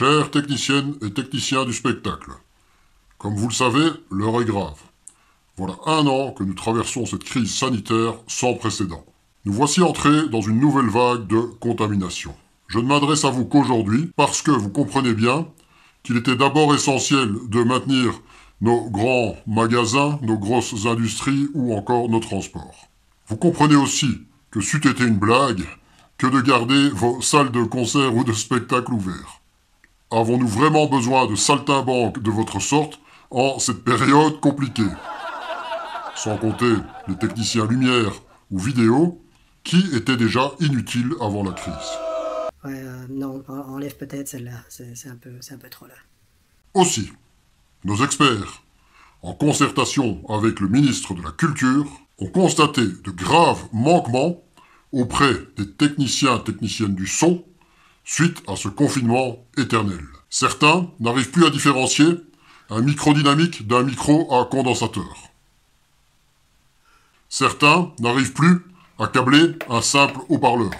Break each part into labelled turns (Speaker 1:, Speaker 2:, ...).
Speaker 1: Chères techniciennes et techniciens du spectacle, comme vous le savez, l'heure est grave. Voilà un an que nous traversons cette crise sanitaire sans précédent. Nous voici entrés dans une nouvelle vague de contamination. Je ne m'adresse à vous qu'aujourd'hui parce que vous comprenez bien qu'il était d'abord essentiel de maintenir nos grands magasins, nos grosses industries ou encore nos transports. Vous comprenez aussi que c'eût été une blague que de garder vos salles de concert ou de spectacle ouvertes. Avons-nous vraiment besoin de saltimbanques de votre sorte en cette période compliquée Sans compter les techniciens lumière ou vidéo qui étaient déjà inutiles avant la crise. Ouais, euh, non, enlève peut-être celle-là, c'est un, peu, trop là. Aussi, nos experts, en concertation avec le ministre de la Culture, ont constaté de graves manquements auprès des techniciens et techniciennes du son suite à ce confinement éternel. Certains n'arrivent plus à différencier un micro dynamique d'un micro à condensateur. Certains n'arrivent plus à câbler un simple haut-parleur.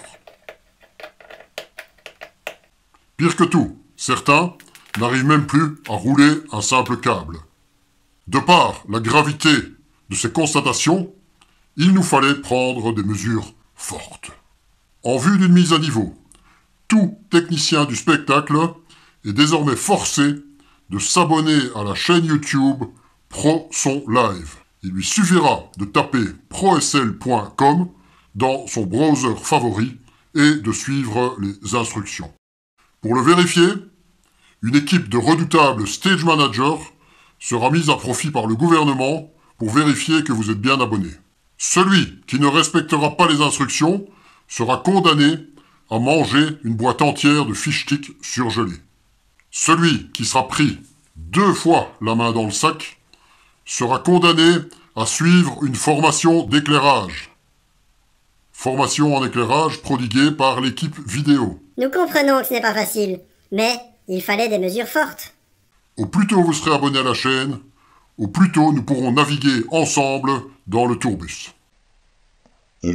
Speaker 1: Pire que tout, certains n'arrivent même plus à rouler un simple câble. De par la gravité de ces constatations, il nous fallait prendre des mesures fortes. En vue d'une mise à niveau tout technicien du spectacle est désormais forcé de s'abonner à la chaîne YouTube Pro Son Live. Il lui suffira de taper prosl.com dans son browser favori et de suivre les instructions. Pour le vérifier, une équipe de redoutables stage managers sera mise à profit par le gouvernement pour vérifier que vous êtes bien abonné. Celui qui ne respectera pas les instructions sera condamné à manger une boîte entière de fichetiques surgelées. Celui qui sera pris deux fois la main dans le sac sera condamné à suivre une formation d'éclairage. Formation en éclairage prodiguée par l'équipe vidéo. Nous comprenons que ce n'est pas facile, mais il fallait des mesures fortes. Au plus tôt vous serez abonné à la chaîne, au plus tôt nous pourrons naviguer ensemble dans le tourbus. Et